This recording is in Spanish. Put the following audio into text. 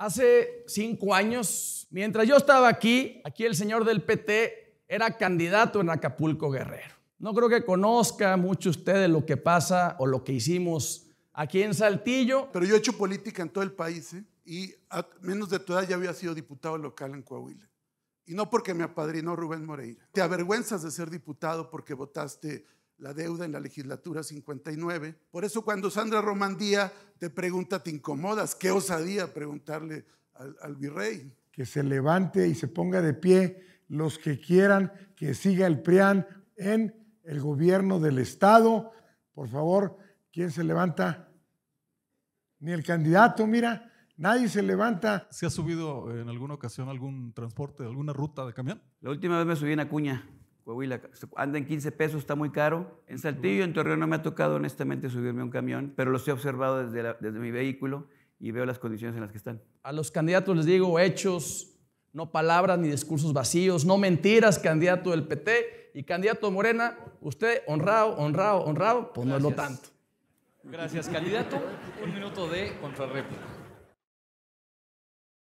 Hace cinco años, mientras yo estaba aquí, aquí el señor del PT era candidato en Acapulco Guerrero. No creo que conozca mucho usted de lo que pasa o lo que hicimos aquí en Saltillo. Pero yo he hecho política en todo el país ¿eh? y a menos de tu edad ya había sido diputado local en Coahuila. Y no porque me apadrinó Rubén Moreira. Te avergüenzas de ser diputado porque votaste la deuda en la legislatura 59. Por eso cuando Sandra Romandía te pregunta te incomodas? ¿Qué osadía preguntarle al, virrey? Que se levante y se ponga de pie los que quieran que siga el PRIAN en el gobierno del Estado. Por favor, ¿quién se levanta? Ni el candidato, mira, nadie se levanta. ¿Se ha subido en alguna ocasión algún transporte, alguna ruta de camión? La última vez me subí en Acuña anda en 15 pesos, está muy caro. En Saltillo, en Torreón no me ha tocado honestamente subirme a un camión, pero los he observado desde, desde mi vehículo y veo las condiciones en las que están. A los candidatos les digo hechos, no palabras ni discursos vacíos, no mentiras, candidato del PT y candidato Morena, usted honrado, honrado, honrado, pues no es lo tanto. Gracias, candidato. Un minuto de contrarréplica.